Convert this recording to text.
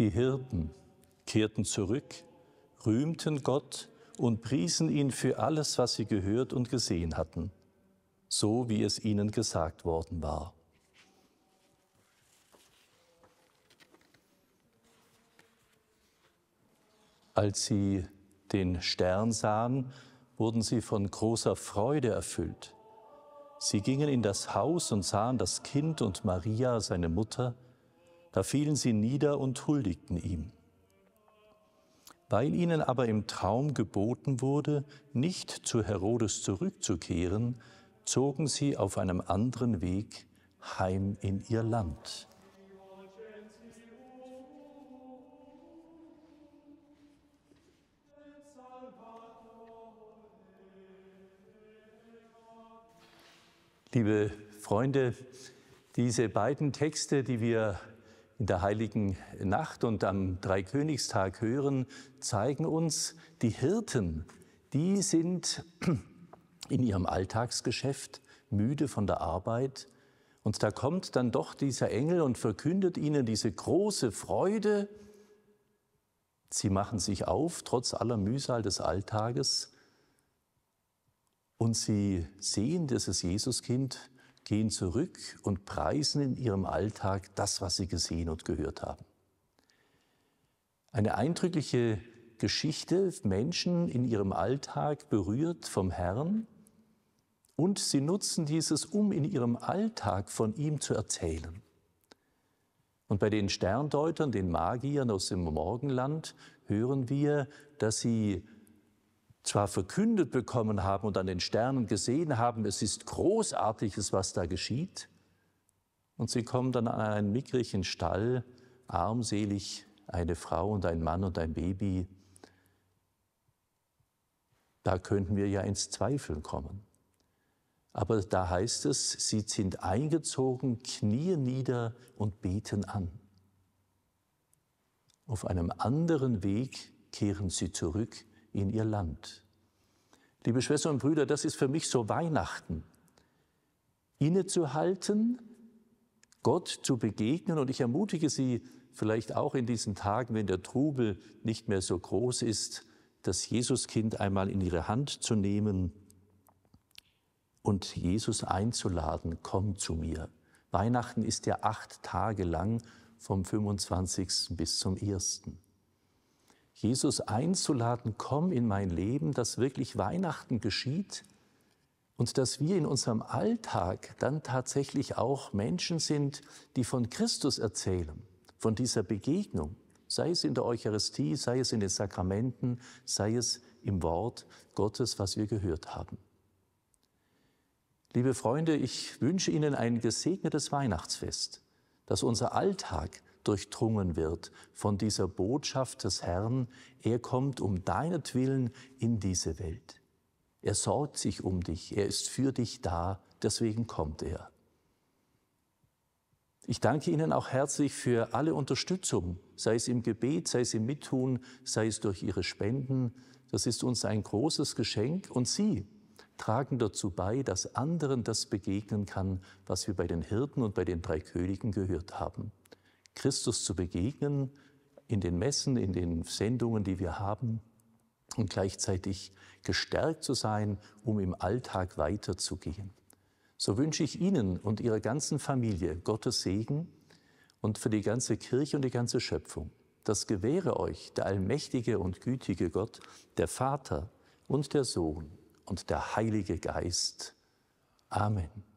Die Hirten kehrten zurück, rühmten Gott und priesen ihn für alles, was sie gehört und gesehen hatten, so wie es ihnen gesagt worden war. Als sie den Stern sahen, wurden sie von großer Freude erfüllt. Sie gingen in das Haus und sahen das Kind und Maria, seine Mutter, da fielen sie nieder und huldigten ihm. Weil ihnen aber im Traum geboten wurde, nicht zu Herodes zurückzukehren, zogen sie auf einem anderen Weg heim in ihr Land. Liebe Freunde, diese beiden Texte, die wir in der heiligen Nacht und am Dreikönigstag hören, zeigen uns, die Hirten, die sind in ihrem Alltagsgeschäft müde von der Arbeit. Und da kommt dann doch dieser Engel und verkündet ihnen diese große Freude. Sie machen sich auf, trotz aller Mühsal des Alltages. Und sie sehen dieses Jesuskind gehen zurück und preisen in ihrem Alltag das, was sie gesehen und gehört haben. Eine eindrückliche Geschichte, Menschen in ihrem Alltag berührt vom Herrn und sie nutzen dieses, um in ihrem Alltag von ihm zu erzählen. Und bei den Sterndeutern, den Magiern aus dem Morgenland, hören wir, dass sie zwar verkündet bekommen haben und an den Sternen gesehen haben, es ist großartiges, was da geschieht, und sie kommen dann an einen mickrigen Stall, armselig eine Frau und ein Mann und ein Baby. Da könnten wir ja ins Zweifeln kommen. Aber da heißt es, sie sind eingezogen, knien nieder und beten an. Auf einem anderen Weg kehren sie zurück in ihr Land. Liebe Schwestern und Brüder, das ist für mich so Weihnachten. Innezuhalten, Gott zu begegnen und ich ermutige Sie vielleicht auch in diesen Tagen, wenn der Trubel nicht mehr so groß ist, das Jesuskind einmal in Ihre Hand zu nehmen und Jesus einzuladen, komm zu mir. Weihnachten ist ja acht Tage lang vom 25. bis zum 1. Jesus einzuladen, komm in mein Leben, dass wirklich Weihnachten geschieht und dass wir in unserem Alltag dann tatsächlich auch Menschen sind, die von Christus erzählen, von dieser Begegnung, sei es in der Eucharistie, sei es in den Sakramenten, sei es im Wort Gottes, was wir gehört haben. Liebe Freunde, ich wünsche Ihnen ein gesegnetes Weihnachtsfest, dass unser Alltag durchdrungen wird von dieser Botschaft des Herrn, er kommt um deinetwillen in diese Welt. Er sorgt sich um dich, er ist für dich da, deswegen kommt er. Ich danke Ihnen auch herzlich für alle Unterstützung, sei es im Gebet, sei es im Mittun, sei es durch Ihre Spenden. Das ist uns ein großes Geschenk und Sie tragen dazu bei, dass anderen das begegnen kann, was wir bei den Hirten und bei den drei Königen gehört haben. Christus zu begegnen, in den Messen, in den Sendungen, die wir haben, und gleichzeitig gestärkt zu sein, um im Alltag weiterzugehen. So wünsche ich Ihnen und Ihrer ganzen Familie Gottes Segen und für die ganze Kirche und die ganze Schöpfung. Das gewähre euch der allmächtige und gütige Gott, der Vater und der Sohn und der Heilige Geist. Amen.